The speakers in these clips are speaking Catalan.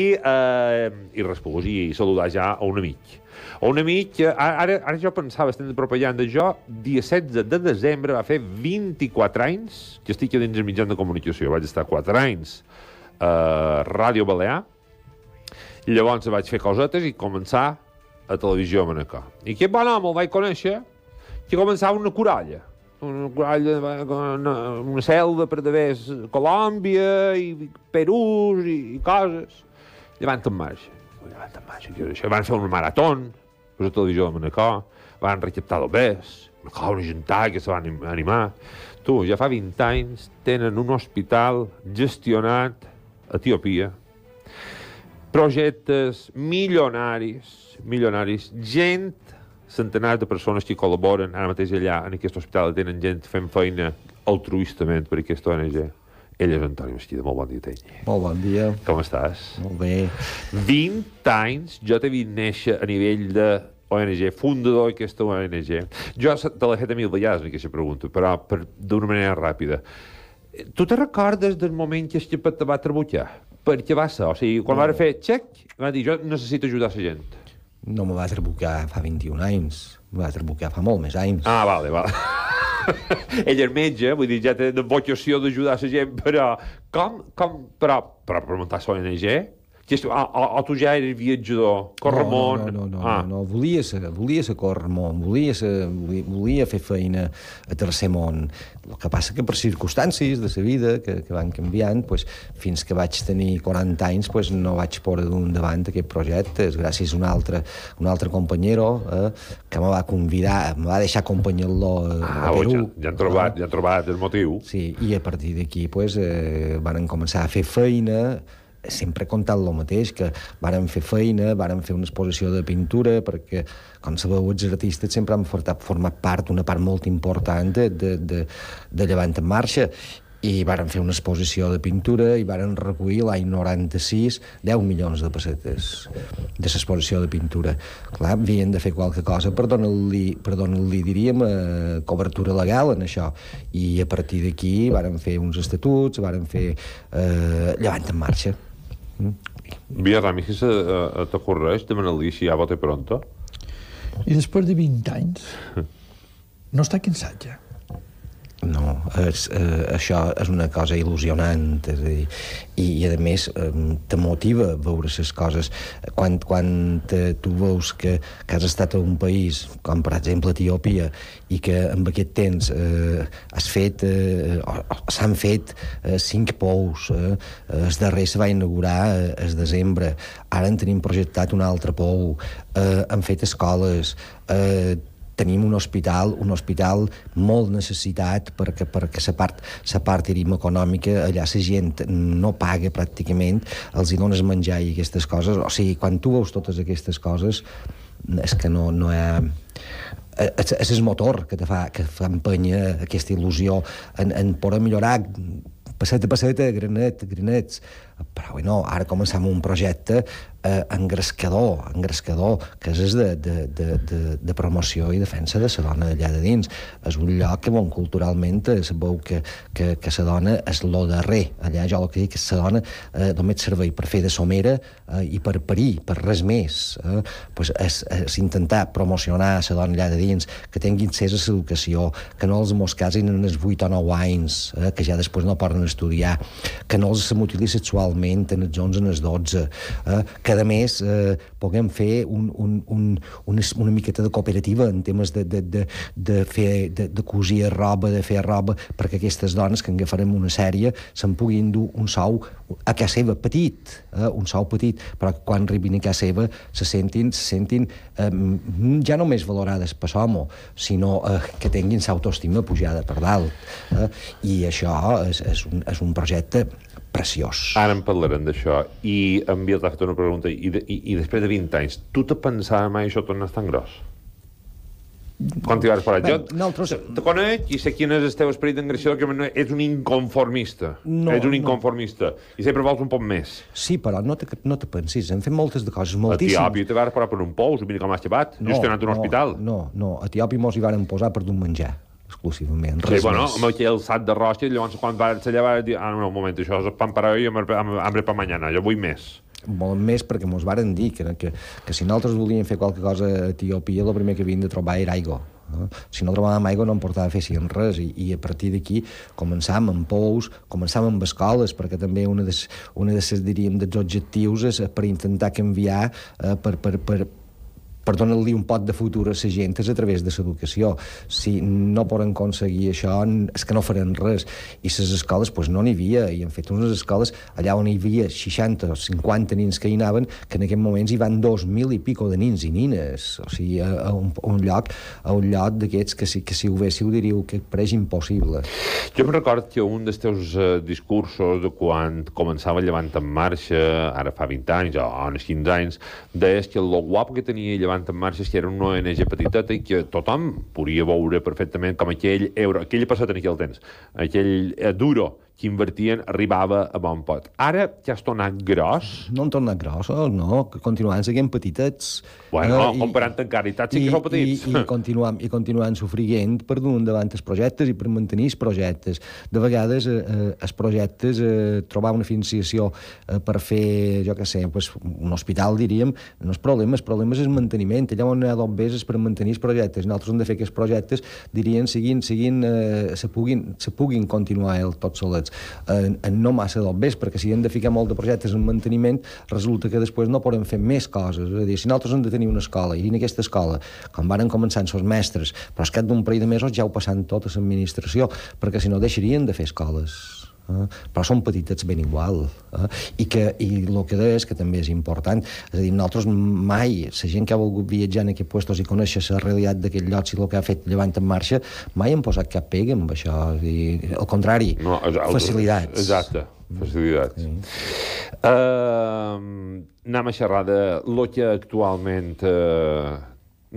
I, eh, i respòs i saludar ja a un amic. A un amic, eh, ara, ara jo pensava, estem de propaganda, jo dia 16 de desembre va fer 24 anys que estic a dins del mitjà de comunicació, vaig estar 4 anys a eh, Ràdio Balear, llavors vaig fer cosetes i començar a Televisió Manacor. I aquest bon home el vaig conèixer que començava una coralla, una coralla, una, una selva per davés, Colòmbia i Perú i, i coses. Levanta en marxa. Levanta en marxa, què això? Van fer un marató, per la televisió de Manacor, van recaptar d'obès, una jantar que se van animar. Tu, ja fa 20 anys tenen un hospital gestionat a Etiòpia, projectes milionaris, milionaris, gent, centenars de persones que col·laboren ara mateix allà en aquest hospital, tenen gent fent feina altruistament per aquesta ONG. Ell és Antoni Mesquida. Molt bon dia, Tenyi. Molt bon dia. Com estàs? Molt bé. 20 anys jo t'he vist néixer a nivell de ONG, fundador d'aquesta ONG. Jo te l'he fet a mil vegades, aquesta pregunta, però per, d'una manera ràpida. Tu te recordes del moment que el xapet te va trabutjar? Perquè va ser, o sigui, quan no. va fer xec, va dir, jo necessito ajudar la gent. No me va trebutjar fa 21 anys, me va trebutjar fa molt més anys. Ah, vale, vale. ell és metge, vull dir, ja té vocació d'ajudar la gent, però com, com, però, però per muntar la tens, el, el, tu ja eres viatjador, Corremont... No, no, no, no, ah. no, no. volia ser, volia ser Corremont, volia, ser, volia, volia fer feina a Tercer Món. El que passa que per circumstàncies de la vida que, que van canviant, pues, fins que vaig tenir 40 anys pues, no vaig poder d'un davant aquest projecte, gràcies a un altre, un altre companyero eh, que me va convidar, me va deixar acompanyar-lo a, ah, a Perú. Ja, ja, han trobat, ah. ja han trobat el motiu. Sí, i a partir d'aquí pues, eh, van començar a fer feina, sempre he contat el mateix, que varen fer feina, varen fer una exposició de pintura, perquè, com sabeu, els artistes sempre han format part, una part molt important de, de, de, de Llevant en Marxa, i varen fer una exposició de pintura i varen recollir l'any 96 10 milions de pessetes de l'exposició de pintura. Clar, havien de fer qualque cosa per donar-li, donar diríem, eh, cobertura legal en això. I a partir d'aquí varen fer uns estatuts, varen fer eh, llevant en marxa. Via Ramírez, eh, eh, t'acorreix demanar-li si ja vote pronto? I després de 20 anys no està cansat ja. No, és, eh, això és una cosa il·lusionant és a dir, i, i a més eh, te motiva veure les coses quan, quan te, tu veus que, que has estat a un país com per exemple Etiòpia i que amb aquest temps eh, has fet eh, s'han fet eh, cinc pous eh, el darrer se va inaugurar eh, el desembre ara en tenim projectat un altre pou eh, han fet escoles eh, tenim un hospital, un hospital molt necessitat perquè, perquè la part, la part diríem, econòmica, allà la gent no paga pràcticament, els hi dones menjar i aquestes coses, o sigui, quan tu veus totes aquestes coses, és que no, no hi ha eh, és, és el motor que te fa, que fa empenya aquesta il·lusió en, en poder millorar passeta a passeta, granet, eh, granets, però bueno, ara començam un projecte eh, engrescador, engrescador, que és de, de, de, de, de promoció i defensa de la dona d'allà de dins. És un lloc que, bon, culturalment, es veu que, que, que la dona és lo darrer. Allà jo el que dic és que la dona eh, només servei per fer de somera eh, i per parir, per res més. Eh? Pues és, és intentar promocionar la dona allà de dins, que tinguin accés a l'educació, que no els mos casin en els 8 o 9 anys, eh, que ja després no poden estudiar, que no els mutilin sexual mensualment en els 11, en els 12, eh, cada mes eh, puguem fer un, un, un, una, una miqueta de cooperativa en temes de, de, de, de fer, de, de cosir roba, de fer roba, perquè aquestes dones que en farem una sèrie se'n puguin dur un sou a casa seva petit, eh, un sou petit, però quan arribin a casa seva se sentin, se sentin eh, ja no més valorades per l'home, sinó eh, que tinguin l'autoestima pujada per dalt. Eh? I això és, és, un, és un projecte preciós. Ara en parlarem d'això. I em havia t'ha una pregunta. I, de, i, I després de 20 anys, tu te pensava mai això tornar tan gros? quan t'hi vas parar. jo nosaltres... te conec i sé quin és el teu esperit d'engreixió, que és un inconformista. No, és un inconformista. No. I sempre vols un poc més. Sí, però no te, no te pensis. Hem fet moltes de coses, moltíssimes. A Etiòpia te vas parar per un pou, mira com has llevat. No, Just anat a un no, hospital. No, no. A Etiòpia mos hi varen posar per d'un menjar exclusivament. Res sí, bueno, més. amb aquell sac de rosa, llavors quan va se llevar, dir, ah, no, un moment, això és pan per avui i hambre per mañana, jo vull més molt més perquè ens varen dir que, que, que si nosaltres volíem fer qualque cosa a Etiòpia, el primer que havíem de trobar era aigua. No? Si no trobàvem aigua no em portava a fer si en res i, i a partir d'aquí començàvem amb pous, començàvem amb escoles perquè també una de, una de ses, diríem, dels objectius és per intentar canviar eh, per, per, per, per donar-li un pot de futur a la gent és a través de l'educació. Si no poden aconseguir això, és que no faran res. I les escoles, pues, doncs, no n'hi havia, i han fet unes escoles allà on hi havia 60 o 50 nins que hi anaven, que en aquest moments hi van 2.000 i pico de nins i nines. O sigui, a, a, un, a un lloc a un lloc d'aquests que, si, que si ho véssiu diríeu que pareix impossible. Jo em record que un dels teus eh, discursos de quan començava Llevant en marxa, ara fa 20 anys o uns 15 anys, deies que el guapo que tenia Llevant Llevant en Marxes, que era una ONG petiteta i que tothom podia veure perfectament com aquell euro, aquell passat en aquell temps, aquell eh, duro que invertien arribava a bon pot. Ara ja has tornat gros? No han tornat gros, oh, no. Continuant seguint petitets. Bueno, eh, no, comparant amb caritat sí que són petits. I, i, continuant, i continuant sofrient per donar endavant els projectes i per mantenir els projectes. De vegades, eh, eh, els projectes, eh, trobar una financiació eh, per fer, jo què sé, pues, un hospital, diríem, no és problema, el problema és el manteniment. Allà on hi ha d'obveses per mantenir els projectes. Nosaltres hem de fer que els projectes, dirien, siguin, siguin, eh, se, puguin, se puguin continuar el, eh, tots solets en, en no massa del vespre, perquè si hem de ficar molt de projectes en manteniment, resulta que després no podem fer més coses. És a dir, si nosaltres hem de tenir una escola, i en aquesta escola, quan varen començant els mestres, però és que d'un parell de mesos ja ho passant tota l'administració, perquè si no deixarien de fer escoles eh? però són petitets ben igual eh? i que i el que és que també és important és a dir, nosaltres mai la gent que ha volgut viatjar en aquests puestos i conèixer la realitat d'aquests llocs i el que ha fet Llevant en marxa mai han posat cap pega amb això és dir, al contrari, no, exacte, facilitats exacte, mm. facilitats sí. uh, anem a xerrar de lo que actualment uh,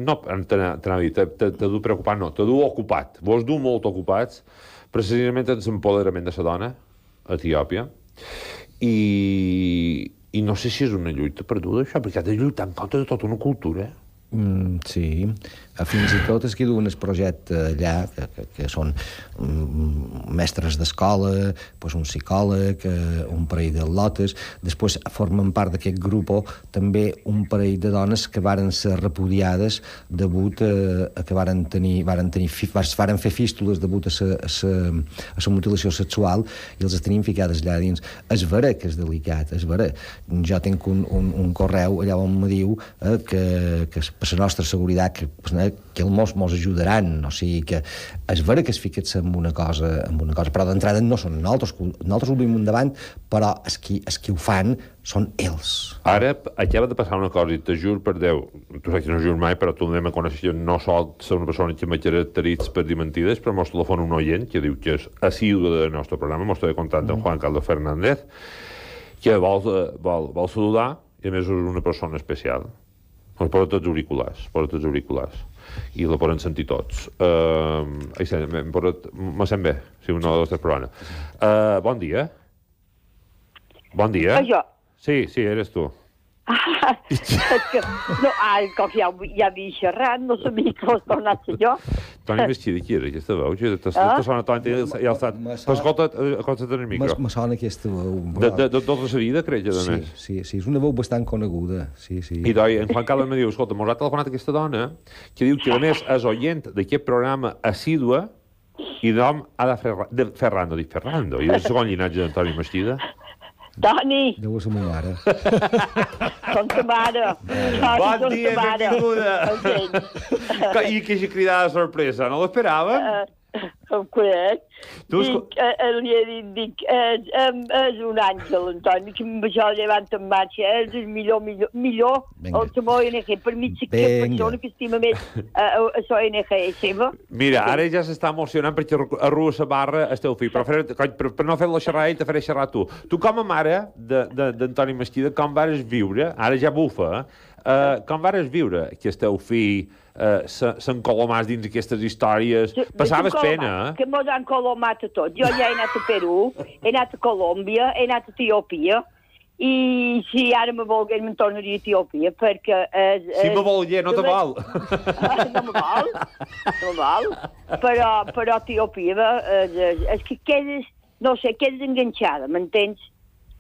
no, t'anava a dir, t'ha duu preocupat, no, t'ha duu ocupat. Vos duu molt ocupats precisament en l'empoderament de la dona a Etiòpia. I, I no sé si és una lluita perduda, això, perquè ha de lluitar en contra de tota una cultura. Mm, sí fins i tot es que duen projecte eh, allà, que, que, que són mm, mm, mestres d'escola, pues un psicòleg, eh, un parell de lotes, després formen part d'aquest grup també un parell de dones que varen ser repudiades debut a, eh, a que varen tenir, varen tenir varen fer fístules debut a la mutilació sexual i els tenim ficades allà dins. És vera que és delicat, és vera. Jo tinc un, un, un correu allà on me diu eh, que, que per la nostra seguretat, que Eh, que el mos ajudaran, o sigui que és vera que es fiquets en una cosa, en una cosa però d'entrada no són nosaltres, nosaltres ho vim endavant, però els qui, els qui ho fan són ells. Ara acaba de passar una cosa, i te jur per Déu, tu saps que no jur mai, però tu anem a conèixer, no sol ser una persona que me caracteritz per dir mentides, però mos telefona un oient que diu que és assidu del nostre programa, mos t'he contat mm. Juan Carlos Fernández, que vol, vol, vol saludar, i a més és una persona especial. Porta els auriculars, porta els auriculars i la poden sentir tots. Uh, portat, me sent bé, si una de les tres programes. Uh, bon dia. Bon dia. Ah, jo. Sí, sí, eres tu. Ah, que, no, ah, com ja, ja havia xerrat, no sabia que l'ho tornassi jo. Toni Mestida, qui era aquesta veu? T'has ah? sona ja eh, el escolta, Escolta't, acosta't en el micro. Me sona aquesta veu. De, de, de tota la vida, crec, a més. Sí, sí, és una veu bastant coneguda. Sí, sí. I doi, en Juan Carlos me diu, escolta, m'haurà telefonat aquesta dona que diu que, a més, és oient d'aquest programa assídua i d'hom ha de Ferrando, dic Ferrando, i el segon llinatge d'Antoni Mestida. Toni. Deu ser ma mare. Com ta mare. Toni, bon com dia, benvinguda. Okay. I que hagi cridat la sorpresa, no l'esperava? Uh, eh, em conec. Tu es... dic, eh, eh, li he dit, dic, és, eh, és un àngel, Antoni, que això llevant en marxa, eh, és el millor, millor, millor Venga. el tema ONG, per mi que persona que estima més això ONG seva. Mira, ara ja s'està emocionant perquè arrua la barra el teu fill, però fer, per, per no fer la xerrada ell te faré xerrar tu. Tu com a mare d'Antoni Mesquida, com vares viure, ara ja bufa, eh? Uh, com vares viure que el teu fill uh, s'encolomàs dins aquestes històries? Passaves pena, que mos han colomat tot. Jo ja he anat a Perú, he anat a Colòmbia, he anat a Etiòpia, i si ara me volgués me'n tornaria a Etiòpia, perquè... Eh, es, eh, si me volgués, no te val. no me val, no me val. Però, però Etiòpia, eh, eh, és que quedes, no sé, quedes enganxada, m'entens?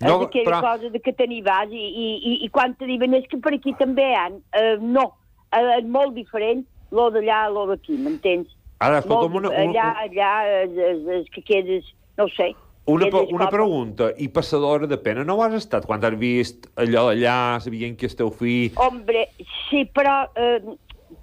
No, és aquella però... cosa de que te n'hi vas i, i, i, i quan te diuen és que per aquí també han, eh, no, eh, és molt diferent lo d'allà a lo d'aquí, m'entens? Ara, Molt, una... Eh, una... Allà, allà, eh, eh, és que quedes... No sé. Una, quedes una pregunta, i passadora de pena, no ho has estat quan has vist allò d'allà, sabien que és teu fill? Hombre, sí, però... Eh,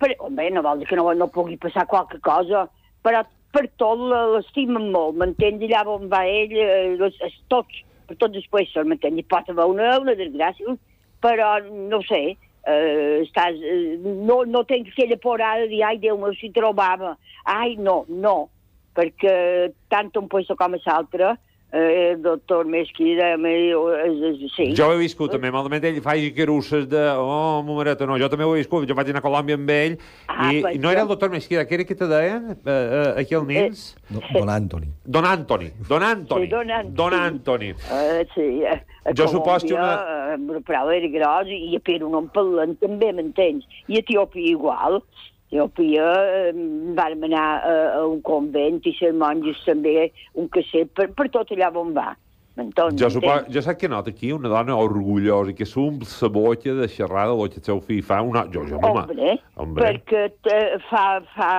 per, home, no vol dir que no, no pugui passar qualque cosa, però per tot l'estima molt, m'entens? Allà on va ell, eh, tots, per tots els països, m'entens? Pot haver una, una desgràcia, però no sé, Uh, estàs, uh, no, no tens aquella porada de dir, ai, Déu meu, si trobava. Ai, no, no, perquè tant un posto com a l'altre, eh, doctor Mesquida, me, és, sí. Jo ho he viscut també, malament ell faci carusses de, oh, mamareta, no, jo també ho he viscut, jo vaig anar a Colòmbia amb ell, ah, i, i no era el doctor Mesquida, que era que te deien, eh, eh, aquí al eh, Nils? Eh, don Anthony. Don Anthony, Don Anthony. Sí, don Anthony. Don eh, sí, eh, a, jo suposo que una... Però era gros, i a Perú no en parlen també, m'entens? I a Etiòpia igual. Jo, Pia, eh, anar a, a un convent i ser monges també, un sé, per, per tot allà on va. Jo, supo... jo sap que nota aquí? Una dona orgullosa que s'omple la boca de xerrar de lo que el seu fill fa. Una... Jo, jo, home, home, home. perquè te, eh, fa, fa,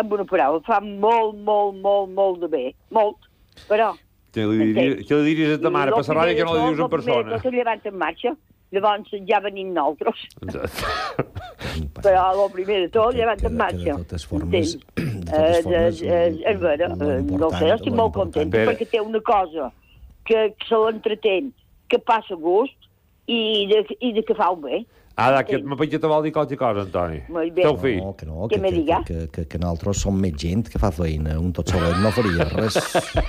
amb una paraula, fa molt, molt, molt, molt de bé. Molt, però... Que li, diries, te li diries a ta mare, per la ràdio que no li dius en persona. Tot llevant en marxa, llavors ja venim nosaltres. Però el primer de tot, llevant en marxa. Eh, de totes formes, és eh, vera, eh, no sé, estic molt content, perquè té una cosa que, que se l'entretén, que passa gust i de, i de que fa un bé. Ara, que sí. me penja vol dir qualsevol cosa, Antoni. Molt bé. Teu fill. No, que no, que, que, que, que, que, que nosaltres som més gent que fa feina. Un tot solet no faria res.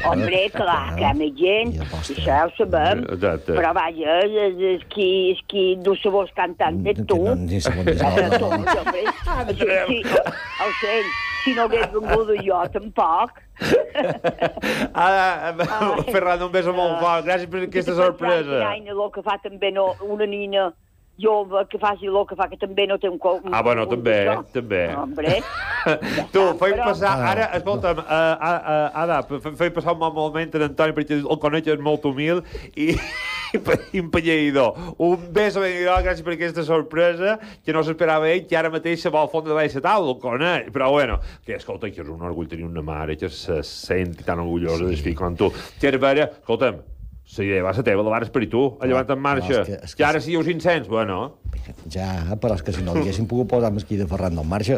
Hombre, eh, clar, que hi ha més gent, això ho sabem. Eh, Però vaja, eh, és qui, és qui no se vols cantant de tu. No, ni se vols dir. Sí, ho sé, si no hagués vingut jo, tampoc. Ara, Ferran, un beso molt ah. fort. Gràcies per aquesta sorpresa. Ai, el que fa també no, una nina jove eh, que faci el que fa, que també no té un... cop... ah, bueno, també, un eh, també. No, hombre. tu, fai però... passar... Ah. Ara, escolta'm, uh, Ada, fai passar un mal moment a Antoni, perquè el coneix, és molt humil i impelleïdor. Un bes a Benidorm, gràcies per aquesta sorpresa, que no s'esperava ell, que ara mateix se va al fons de baixa la taula, el coneix. Però bueno, que escolta, que és un orgull tenir una mare que se senti tan orgullosa sí. del fill com tu. Que és vera, escolta'm, Sí, idea va ser teva, la vares per i tu, a llevar en marxa. que, és que... I ara si hi ha uns incens, bueno... Ja, però és que si no haguéssim pogut posar amb esquí de Ferran en marxa.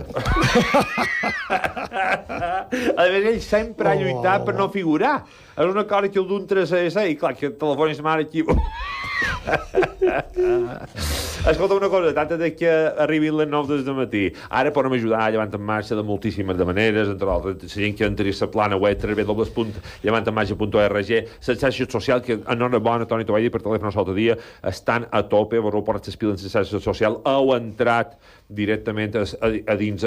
a més, ell sempre oh. ha lluitat per no figurar. És una cosa que el d'un 3S, i clar, que telefonis mare aquí... Escolta una cosa, tant de que arribin les 9 de matí. Ara podem ajudar a llevant en marxa de moltíssimes de maneres, entre altres, la gent que entri a la plana web www.llevantenmarxa.org, la xarxa social, que enhorabona, Toni t'ho vaig dir per telèfon l'altre dia, estan a tope, vos per les piles en la xarxa social, heu entrat directament a, a, a dins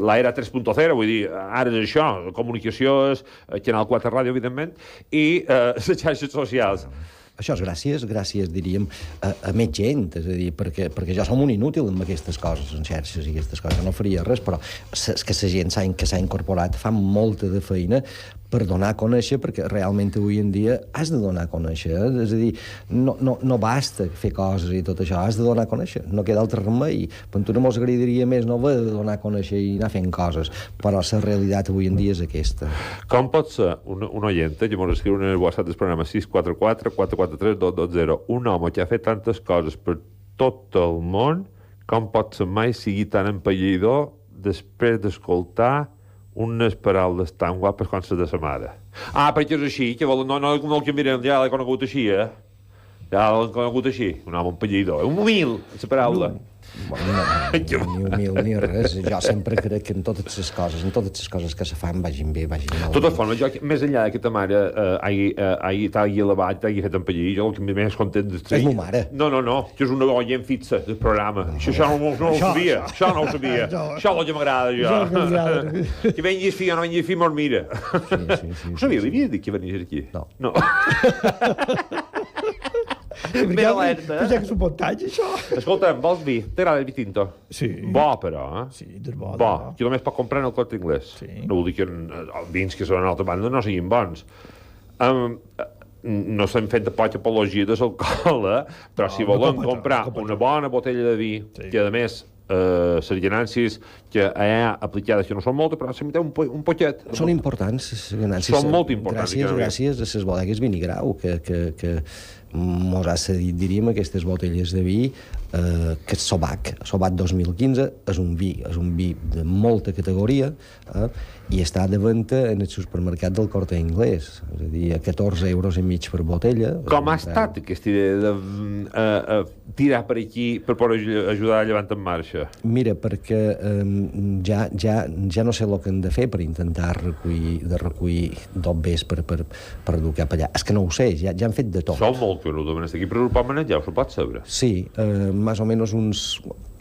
l'era 3.0, vull dir, ara és això, comunicació és eh, Canal 4 Ràdio, evidentment, i eh, les xarxes socials. Mm això és gràcies, gràcies, diríem, a, a més gent, és a dir, perquè, perquè jo som un inútil amb aquestes coses, en xarxes i aquestes coses, no faria res, però és que la gent que s'ha incorporat fa molta de feina per donar a conèixer, perquè realment avui en dia has de donar a conèixer. Eh? És a dir, no, no, no basta fer coses i tot això, has de donar a conèixer. No queda altre remei. Per tu no mos agradaria més no haver de donar a conèixer i anar fent coses, però la realitat avui en dia és aquesta. Com pot ser un, un oient, eh, que mos escriu en el WhatsApp del programa 644 443 220 un home que ha fet tantes coses per tot el món, com pot ser mai sigui tan empallidor després d'escoltar unes paraules tan guapes com les de sa mare. Ah, perquè és així, que volen, no, no, no el canviarem, ja l'he conegut així, eh? Ja l'he conegut així, un home, empallidor. un humil, la paraula. No. Bueno, no, ni, ni humil ni res. Jo sempre crec que en totes les coses, en totes les coses que se fan, vagin bé, vagin mal. De totes formes, jo, més enllà que ta mare eh, hagi, eh, hagi t'hagi elevat, t'hagi fet en pellir, jo el que més content de ser... És mo mare. No, no, no, que és una en fitxa del programa. No, això, això, no, no, això, ho sabia, això, això no ho sabia. Això és el que m'agrada, jo. jo que vengis fi o no vengis fi, mos mira. Sí, sí, sí. Ho sabia, sí, sí. li havia dit que venies aquí? No. No. Ben alerta. Però ja eh? que s'ho pot tallar, això? Escolta, vols vi? T'agrada el vi tinto? Sí. Bo, però, eh? Sí, és bo. Bo, Qui només pot comprar en el cort inglès. Sí. No vull dir que eh, els vins que són en altra banda no siguin bons. Um, no fet fent poc apologia de l'alcohol, eh? però no, si volen no comprar una bona botella de vi, sí. que a més eh, Sergi Nancis que ha eh, aplicades que no són moltes, però se meteu un, po un poquet. Eh, són importants, Nancy. Són molt importants. Gràcies, gràcies a les bodegues Vinigrau, que, que, que mos ha cedit, diríem, aquestes botelles de vi, eh, que és Sobac. Sobac 2015 és un vi, és un vi de molta categoria, eh, i està de venda en el supermercat del Corte Inglés, és a dir, a 14 euros i mig per botella. Com ha estat gran. aquesta idea de uh, uh, tirar per aquí per poder ajudar a llevar en marxa? Mira, perquè eh, ja, ja, ja no sé el que hem de fer per intentar recollir, de recollir dobbers per, per, per dur cap allà. És que no ho sé, ja, ja han fet de tot. Sou molt peludomens d'aquí, però ho pot ja us ho pot saber. Sí, eh, més o menys uns,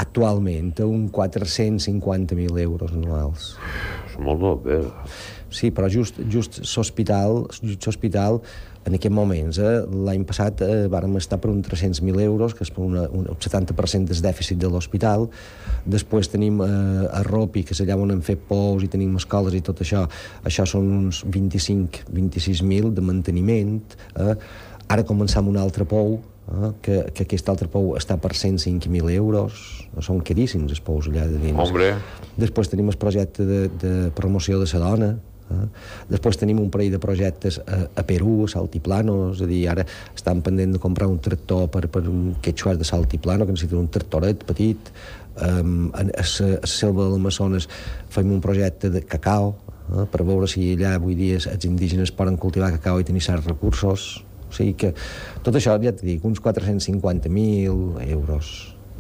actualment, un 450.000 euros anuals és molt proper. Sí, però just, just l'hospital, just l'hospital en aquests moments, eh, l'any passat eh, vàrem estar per un 300.000 euros, que és per una, un 70% del dèficit de l'hospital. Després tenim eh, a Ropi, que és allà on hem fet pous i tenim escoles i tot això. Això són uns 25-26.000 de manteniment. Eh. Ara començam un altre pou, eh, que, que aquest altre pou està per 105.000 euros, són caríssims els pous allà de dins. Hombre. Després tenim el projecte de, de promoció de dona. eh? Ah. Després tenim un parell de projectes a, a Perú, a Saltiplano, és a dir, ara estan pendent de comprar un tractor per, per un quechua de Saltiplano, que necessita un tractoret petit, um, a, a, a la selva del Amazones fem un projecte de cacau, eh? Ah, per veure si allà avui dia els indígenes poden cultivar cacau i tenir certs recursos, o sigui que tot això, ja et dic, uns 450.000 euros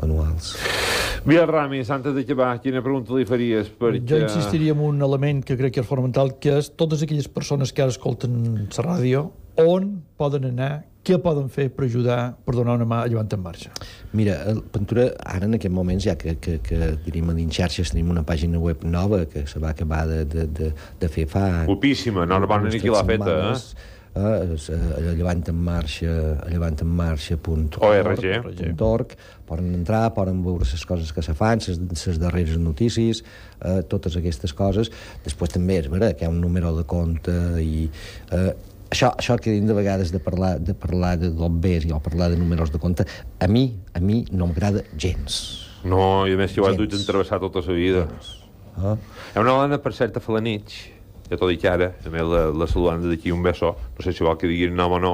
anuals. Via Ramis, antes acabar, quina pregunta li faries? Perquè... Jo insistiria en un element que crec que és fonamental, que és totes aquelles persones que ara escolten la ràdio, on poden anar, què poden fer per ajudar, per donar una mà a Llevant en Marxa? Mira, Pintura, ara en aquest moments ja que, que, que diríem a xarxes tenim una pàgina web nova que se va acabar de, de, de, de fer fa... Copíssima, no, no van l'ha feta, eh? eh, és, llevant eh, en marxa, llevant en marxa punt, org, punt org, poden entrar, poden veure les coses que se fan, les darreres notícies, eh, totes aquestes coses. Després també és vera que hi ha un número de compte i... Eh, això, això que diuen de vegades de parlar de parlar de bombers i o parlar de números de compte, a mi, a mi no m'agrada gens. No, i a més si ho has dut travessar tota la vida. Gens. Ah. Hi ha una dona, per cert, a Felanitx, ja t'ho dic ara, a més la, la saludant d'aquí un beso, no sé si vol que digui el nom o no,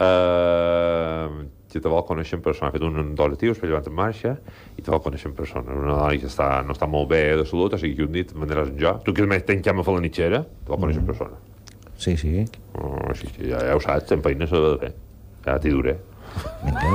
eh, que te vol conèixer en persona, ha fet un, un dos letius per llevar-te en marxa i te vol conèixer en persona. Una dona que està, no està molt bé de salut, o sigui que un dit vendràs jo. Tu que més tenc cama a fer la nitxera, te vol conèixer mm. en persona. Sí, sí. Oh, sí, sí ja, ja ho saps, en feina s'ha de fer. Ja t'hi duré. Vinga.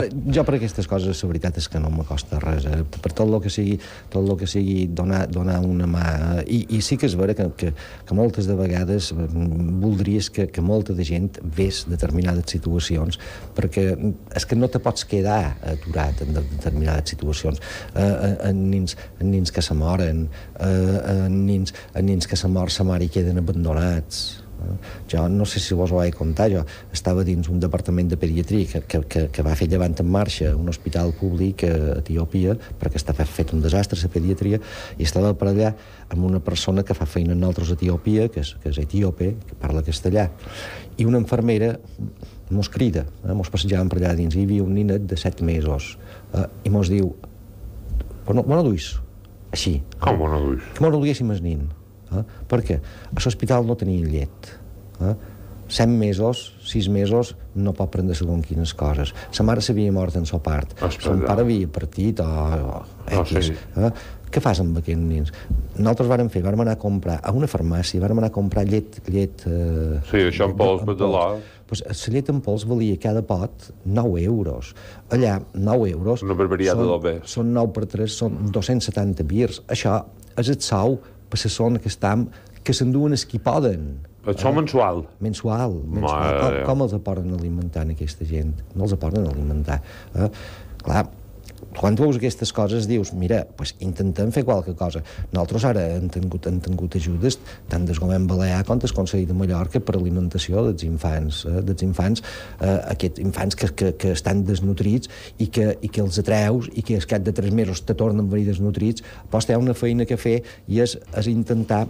Eh, jo per aquestes coses, la veritat és que no m'acosta res. Eh? Per tot el que sigui, tot el que sigui donar, donar una mà... Eh? I, I sí que és vera que, que, que moltes de vegades mm, voldries que, que molta de gent vés determinades situacions, perquè mm, és que no te pots quedar aturat en determinades situacions. Eh, eh, en, nins, en nins que se moren, eh, en, nins, en nins que se mor sa mare i queden abandonats, jo no sé si vos ho vaig contar, jo estava dins un departament de pediatria que, que, que, que va fer llevant en marxa un hospital públic a eh, Etiòpia perquè estava fet un desastre la pediatria i estava per allà amb una persona que fa feina en altres Etiòpia, que és, que és etíope, que parla castellà, i una infermera mos crida, eh? mos passejàvem per allà dins, hi havia un ninet de set mesos, eh? i mos diu, bueno, bueno duis, així. Com bueno duis? Que bueno el nin. Eh? Per què? A l'hospital no tenia llet. Eh? 100 mesos, 6 mesos, no pot prendre segon quines coses. Sa mare s'havia mort en sa part. Son pare havia partit o... o oh, sí. eh? Què fas amb aquests nens? Nosaltres vàrem fer, vàrem anar a comprar a una farmàcia, vàrem anar a comprar llet... llet eh, sí, això en pols, badalà. Pues, la llet en pols valia cada pot 9 euros. Allà, 9 euros... Una barbariada són, del bé. Són 9 per 3, són 270 birs. Això és el sou per la zona que estem, que s'enduen els qui poden. Això eh? mensual? Mensual. mensual. Com, com els aporten alimentant aquesta gent? No els aporten alimentar. Eh? Clar, quan tu veus aquestes coses dius, mira, pues intentem fer qualque cosa. Nosaltres ara hem tingut, hem tingut ajudes tant des govern balear com des Consell de Mallorca per alimentació dels infants, eh? dels infants, eh, aquests infants que, que, que estan desnutrits i que, i que els atreus i que al cap de tres mesos te tornen venir desnutrits, doncs hi ha una feina que fer i és, és intentar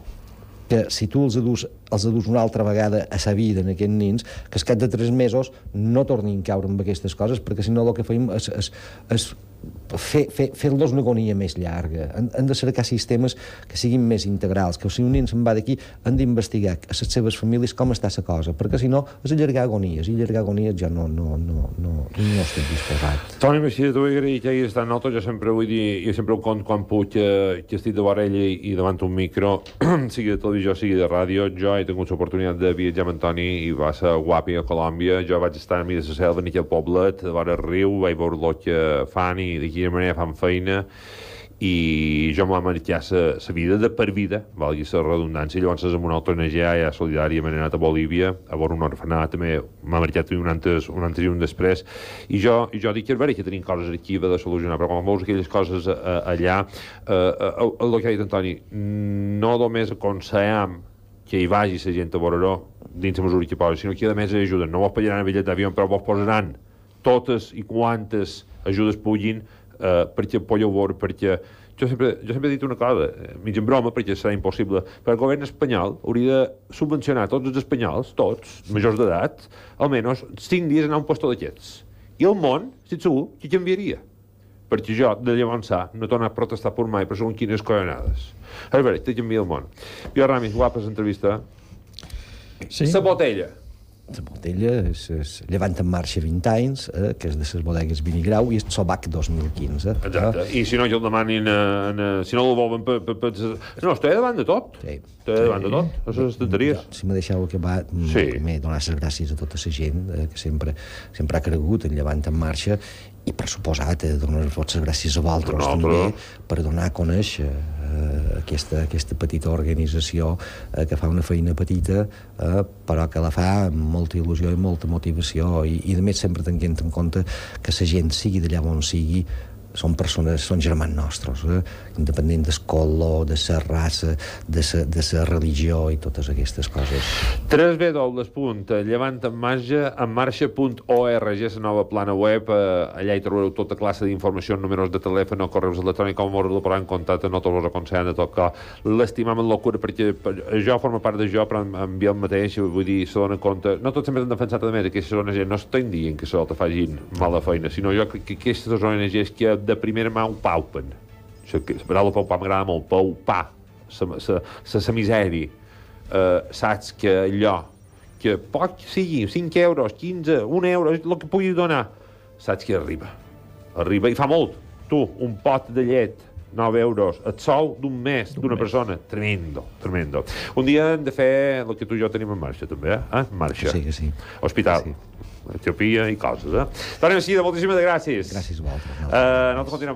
que si tu els adus els adults una altra vegada a sa vida en aquests nins, que al cap de tres mesos no tornin a caure amb aquestes coses, perquè si no el que fem és, és, és fer-los fer, fer una agonia més llarga. Han, han de cercar sistemes que siguin més integrals, que si un nen se'n va d'aquí han d'investigar a les seves famílies com està la cosa, perquè si no és allargar agonies, i allargar agonies ja no, no, no, no, no estic disposat. Toni Messina, t'ho vull agrair que hi estat nota, jo sempre vull dir, jo sempre ho conto quan puc que, eh, que estic de vorella i, i davant un micro, sigui de televisió, sigui de ràdio, jo he he tingut l'oportunitat de viatjar amb Toni i va ser guapi a Colòmbia. Jo vaig estar a mi de la selva a aquell poblet, a veure el riu, vaig veure el que fan i de quina manera fan feina i jo em va marxar la vida de per vida, valgui la redundància, llavors amb una altra NGA, ja m'he anat a Bolívia, a veure un orfanat, també m'ha marxat un antes, un antes i un després, i jo, i jo dic que és veritat que tenim coses aquí de solucionar, però quan veus aquelles coses a, eh, allà, eh, eh el, que ha dit Antoni, no només aconsellem que hi vagi la gent a Bororó dins la mesura que posa, sinó que a més ajuden. No vos pagaran el bitllet d'avió, però vos posaran totes i quantes ajudes puguin eh, perquè podeu veure, perquè... Jo sempre, jo sempre he dit una cosa, mig en broma, perquè serà impossible, però el govern espanyol hauria de subvencionar tots els espanyols, tots, majors d'edat, almenys 5 dies anar a un pastor d'aquests. I el món, estic segur, que canviaria perquè jo, de llavors no torna a protestar per mai, però són quines collonades. A veure, t'he canviat el món. Jo, Ramis, guapes, entrevista. Sí. Sa botella la botella es, es, Llevant en marxa 20 anys, eh, que és de les bodegues Vinigrau, i és Sobac 2015. Eh? Exacte, eh? i si no jo el demanin, a, a, eh, si no el volen... Per, per, per... No, està davant de tot. Sí. Està davant de tot, a les estanteries. Jo, si me deixeu acabar, mm, sí. primer donar les gràcies a tota la gent eh, que sempre, sempre ha cregut en Llevant en marxa, i per suposat, eh, donar-vos gràcies a vosaltres, també, per donar a conèixer eh, aquesta, aquesta petita organització eh, que fa una feina petita eh, però que la fa amb molta il·lusió i molta motivació i, i a més sempre tenint en compte que la gent sigui d'allà on sigui són persones, són germans nostres, eh? independent del color, de la raça, de la, eh? de la religió i totes aquestes coses. 3 b llevantenmarxa.org, la nova plana web, eh, allà hi trobareu tota classe d'informació, números de telèfon, correus electrònics, com vos la en contacte, no tots vos aconsellen de tocar. L'estimam en locura, perquè jo forma part de jo, però em, em el mateix, vull dir, se dona compte... No tots sempre han defensat a que aquestes ONG, no estem dient que se facin mala feina, sinó jo crec que aquestes és que de primera mà ho paupen. Això, que, la paraula paupar m'agrada molt, paupar, la misèria. Uh, saps que allò, que poc sigui, 5 euros, 15, 1 euro, és el que pugui donar, saps que arriba. Arriba i fa molt. Tu, un pot de llet, 9 euros, el sou d'un mes d'una persona. Tremendo, tremendo. Un dia hem de fer el que tu i jo tenim en marxa, també, eh? Ah, en marxa. Sí, sí. Hospital. Sí. Etiopia i coses, eh? Tornem així, moltíssimes gràcies. Gràcies a vosaltres. Uh, nosaltres continuem.